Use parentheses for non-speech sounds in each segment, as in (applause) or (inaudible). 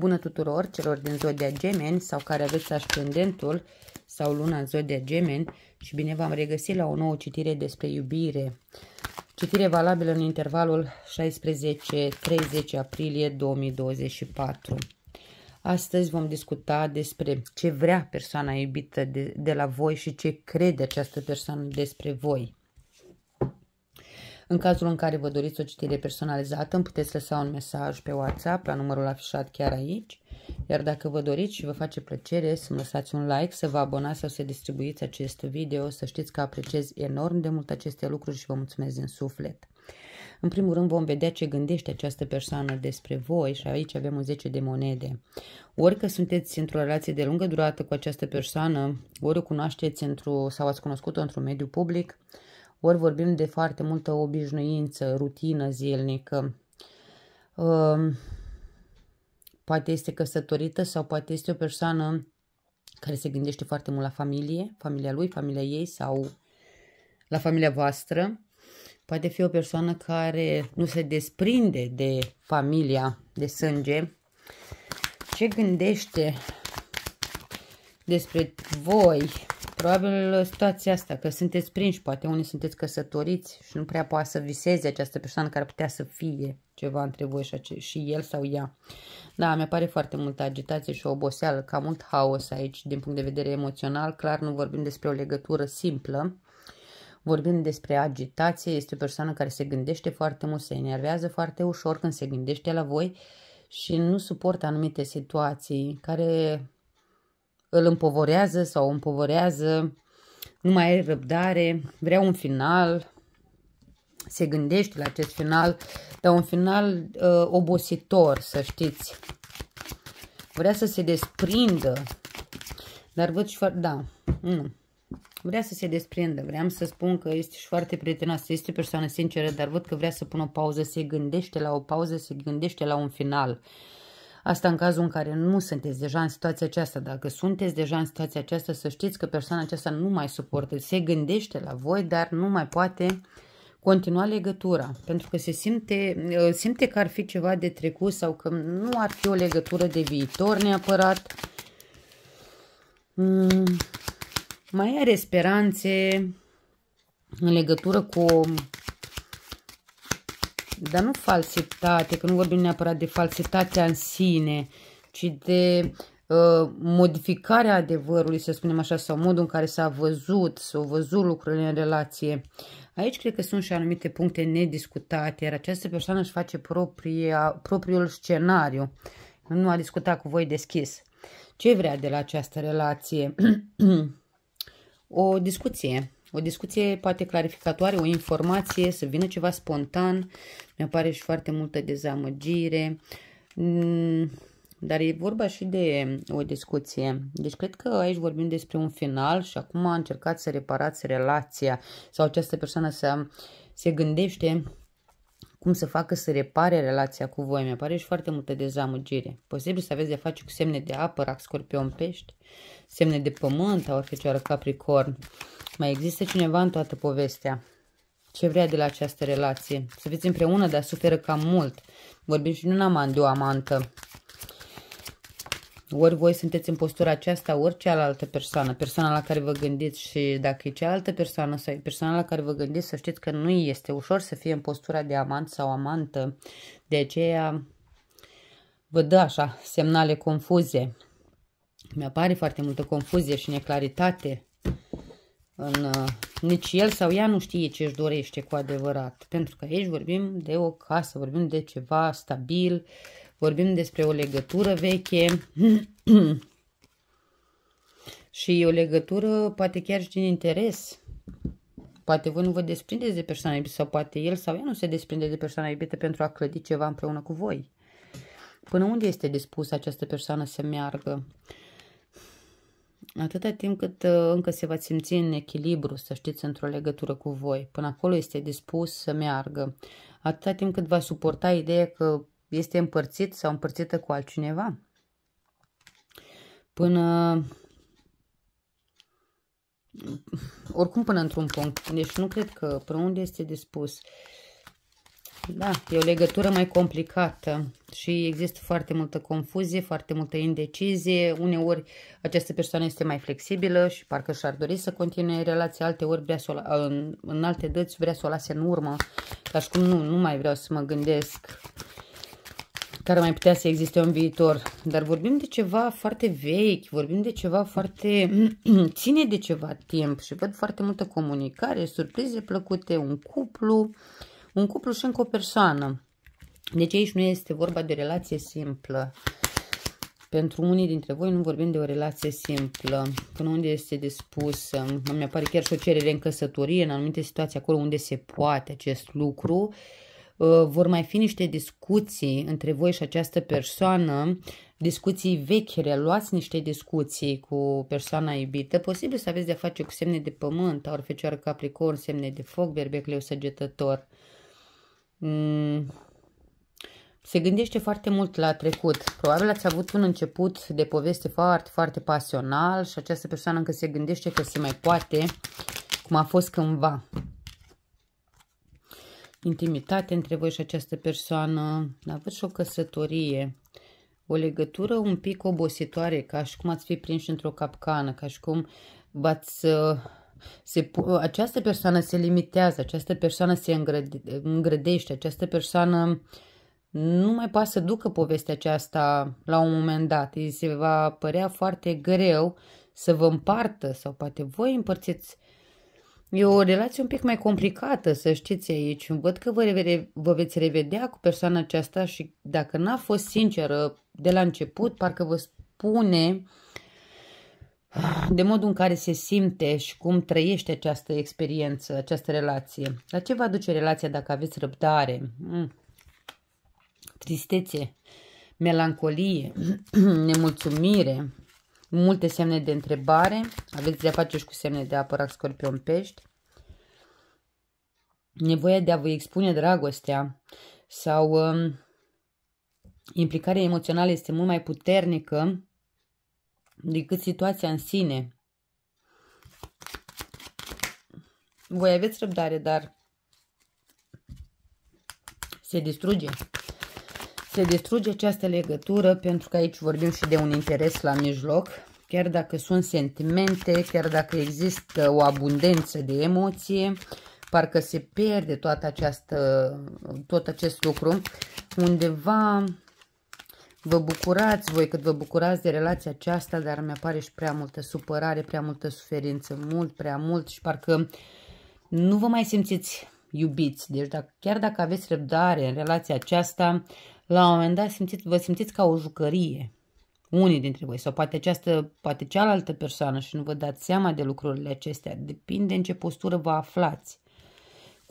Bună tuturor celor din Zodia Gemeni sau care aveți ascendentul sau luna Zodia Gemeni și bine v-am regăsit la o nouă citire despre iubire. Citire valabilă în intervalul 16-30 aprilie 2024. Astăzi vom discuta despre ce vrea persoana iubită de, de la voi și ce crede această persoană despre voi. În cazul în care vă doriți o citire personalizată, îmi puteți lăsa un mesaj pe WhatsApp la numărul afișat chiar aici. Iar dacă vă doriți și vă face plăcere să-mi lăsați un like, să vă abonați sau să distribuiți acest video, să știți că apreciez enorm de mult aceste lucruri și vă mulțumesc din suflet. În primul rând vom vedea ce gândește această persoană despre voi și aici avem un 10 de monede. Ori că sunteți într-o relație de lungă durată cu această persoană, ori o cunoașteți într-o, sau ați cunoscut-o într-un mediu public, ori vorbim de foarte multă obișnuință, rutină zilnică, ehm, poate este căsătorită sau poate este o persoană care se gândește foarte mult la familie, familia lui, familia ei sau la familia voastră. Poate fi o persoană care nu se desprinde de familia de sânge. Ce gândește despre voi Probabil uh, situația asta, că sunteți prinși, poate unii sunteți căsătoriți și nu prea poate să viseze această persoană care ar putea să fie ceva între voi și, ace- și el sau ea. Da, mi pare foarte multă agitație și oboseală, ca mult haos aici din punct de vedere emoțional. Clar, nu vorbim despre o legătură simplă, vorbim despre agitație. Este o persoană care se gândește foarte mult, se enervează foarte ușor când se gândește la voi și nu suportă anumite situații care îl împovorează sau o împovorează, nu mai ai răbdare, vrea un final, se gândește la acest final, dar un final uh, obositor, să știți. Vrea să se desprindă, dar văd și foarte, da, nu. Vrea să se desprindă, vreau să spun că este și foarte prietenoasă, este o persoană sinceră, dar văd că vrea să pună o pauză, se gândește la o pauză, se gândește la un final. Uh, Asta în cazul în care nu sunteți deja în situația aceasta. Dacă sunteți deja în situația aceasta, să știți că persoana aceasta nu mai suportă. Se gândește la voi, dar nu mai poate continua legătura. Pentru că se simte, uh, simte că ar fi ceva de trecut sau că nu ar fi o legătură de viitor neapărat. Mm, mai are speranțe în legătură cu dar nu falsitate, că nu vorbim neapărat de falsitatea în sine, ci de uh, modificarea adevărului, să spunem așa, sau modul în care s-a văzut, s-au văzut lucrurile în relație. Aici cred că sunt și anumite puncte nediscutate, iar această persoană își face propria, propriul scenariu. Nu a discutat cu voi deschis. Ce vrea de la această relație? (clears throat) o discuție o discuție poate clarificatoare, o informație, să vină ceva spontan. Mi-apare și foarte multă dezamăgire. Mm, dar e vorba și de o discuție. Deci cred că aici vorbim despre un final și acum încercați să reparați relația sau această persoană să se gândește cum să facă să repare relația cu voi. Mi apare și foarte multă dezamăgire. Posibil să aveți de face cu semne de apă, rac, scorpion, pești, semne de pământ, orice fecioară, capricorn mai există cineva în toată povestea. Ce vrea de la această relație? Să fiți împreună, dar suferă cam mult. Vorbim și nu am de o amantă. Ori voi sunteți în postura aceasta, ori cealaltă persoană, persoana la care vă gândiți și dacă e cealaltă persoană sau e persoana la care vă gândiți, să știți că nu este ușor să fie în postura de amant sau amantă. De aceea vă dă așa semnale confuze. Mi-apare foarte multă confuzie și neclaritate în, uh, nici el sau ea nu știe ce își dorește cu adevărat. Pentru că aici vorbim de o casă, vorbim de ceva stabil, vorbim despre o legătură veche (clears throat) și o legătură poate chiar și din interes. Poate voi nu vă desprindeți de persoana iubită sau poate el sau ea nu se desprinde de persoana iubită pentru a clădi ceva împreună cu voi. Până unde este dispusă această persoană să meargă? atâta timp cât uh, încă se va simți în echilibru, să știți, într-o legătură cu voi, până acolo este dispus să meargă, atâta timp cât va suporta ideea că este împărțit sau împărțită cu altcineva, până oricum până într-un punct, deci nu cred că până unde este dispus uh, da, e o legătură mai complicată și există foarte multă confuzie, foarte multă indecizie. Uneori această persoană este mai flexibilă și parcă și-ar dori să continue relația, alteori vrea să o, în, în alte dăți vrea să o lase în urmă. Ca și cum nu, nu mai vreau să mă gândesc care mai putea să existe în viitor. Dar vorbim de ceva foarte vechi, vorbim de ceva foarte... (clears throat) ține de ceva timp și văd foarte multă comunicare, surprize plăcute, un cuplu... Uh, un cuplu și încă o persoană. Deci aici nu este vorba de o relație simplă. Pentru unii dintre voi nu vorbim de o relație simplă, până unde este dispus, mi apare chiar și o cerere în căsătorie, în anumite situații, acolo unde se poate acest lucru, uh, vor mai fi niște discuții între voi și această persoană, discuții vechi, reluați niște discuții cu persoana iubită, posibil să aveți de-a face cu semne de pământ, ori fecioară capricorn, semne de foc, berbec, leu, săgetător, Mm. se gândește foarte mult la trecut. Probabil ați avut un început de poveste foarte, foarte pasional și această persoană încă se gândește că se mai poate, cum a fost cândva. Intimitate între voi și această persoană, aveți și o căsătorie, o legătură un pic obositoare, ca și cum ați fi prins într-o capcană, ca și cum v-ați... Uh, se, ă, această persoană se limitează, această persoană se îngrăde, îngrădește, această persoană nu mai poate să ducă povestea aceasta la un moment dat. Îi se va părea foarte greu să vă împartă sau poate voi împărțiți E o relație un pic mai complicată, să știți aici. Văd că vă, revede, vă veți revedea cu persoana aceasta și dacă n-a fost sinceră de la început, parcă vă spune uh, de modul în care se simte și cum trăiește această experiență, această relație. La ce vă aduce relația dacă aveți răbdare, mm, tristețe, melancolie, (clears throat) nemulțumire, multe semne de întrebare, aveți de-a face și cu semne de apărat scorpion pești, nevoia de a vă expune dragostea sau um, implicarea emoțională este mult mai puternică decât situația în sine. Voi aveți răbdare, dar se distruge. Se distruge această legătură pentru că aici vorbim și de un interes la mijloc. Chiar dacă sunt sentimente, chiar dacă există o abundență de emoție, parcă se pierde toată această, tot acest lucru. Undeva Vă bucurați voi cât vă bucurați de relația aceasta, dar mi apare și prea multă supărare, prea multă suferință, mult, prea mult și parcă nu vă mai simțiți iubiți. Deci dacă, chiar dacă aveți răbdare în relația aceasta, la un moment dat simțiți, vă simțiți ca o jucărie. Unii dintre voi sau poate această, poate cealaltă persoană și nu vă dați seama de lucrurile acestea. Depinde în ce postură vă aflați.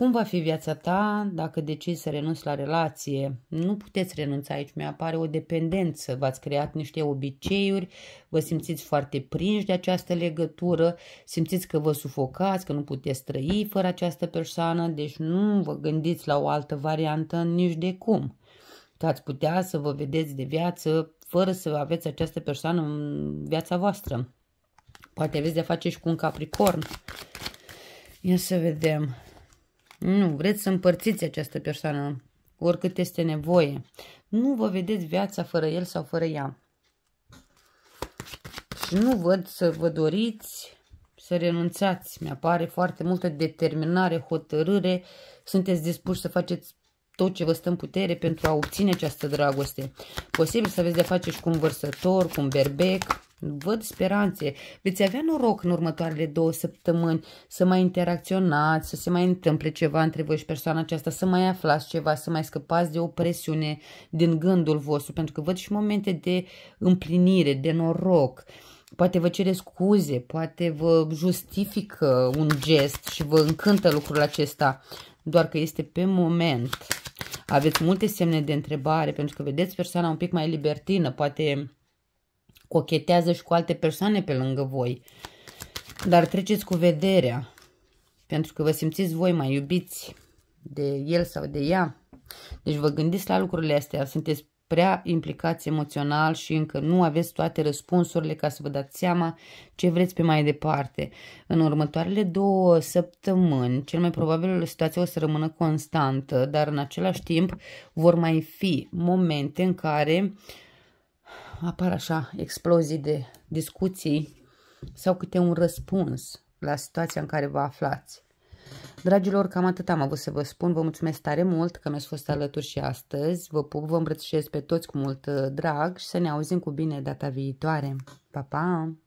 Cum va fi viața ta dacă decizi să renunți la relație? Nu puteți renunța aici, mi-apare o dependență. V-ați creat niște obiceiuri, vă simțiți foarte prinși de această legătură, simțiți că vă sufocați, că nu puteți trăi fără această persoană, deci nu vă gândiți la o altă variantă nici de cum. Că ați putea să vă vedeți de viață fără să aveți această persoană în viața voastră. Poate aveți de-a face și cu un capricorn. Ia să vedem. Nu, vreți să împărțiți această persoană oricât este nevoie. Nu vă vedeți viața fără el sau fără ea. Și nu văd să vă doriți să renunțați. Mi-apare foarte multă determinare, hotărâre. Sunteți dispuși să faceți tot ce vă stă în putere pentru a obține această dragoste. Posibil să aveți de face și cu un vărsător, cu un berbec, Văd speranțe. Veți avea noroc în următoarele două săptămâni să mai interacționați, să se mai întâmple ceva între voi și persoana aceasta, să mai aflați ceva, să mai scăpați de o presiune din gândul vostru, pentru că văd și momente de împlinire, de noroc. Poate vă cere scuze, poate vă justifică un gest și vă încântă lucrul acesta, doar că este pe moment. Aveți multe semne de întrebare, pentru că vedeți persoana un pic mai libertină, poate cochetează și cu alte persoane pe lângă voi. Dar treceți cu vederea, pentru că vă simțiți voi mai iubiți de el sau de ea. Deci vă gândiți la lucrurile astea, sunteți prea implicați emoțional și încă nu aveți toate răspunsurile ca să vă dați seama ce vreți pe mai departe. În următoarele două săptămâni, cel mai probabil situația o să rămână constantă, dar în același timp vor mai fi momente în care uh, apar așa explozii de discuții sau câte un răspuns la situația în care vă aflați. Dragilor, cam atât am avut să vă spun. Vă mulțumesc tare mult că mi-ați fost alături și astăzi. Vă pup, vă îmbrățișez pe toți cu mult uh, drag și să ne auzim cu bine data viitoare. Pa, pa!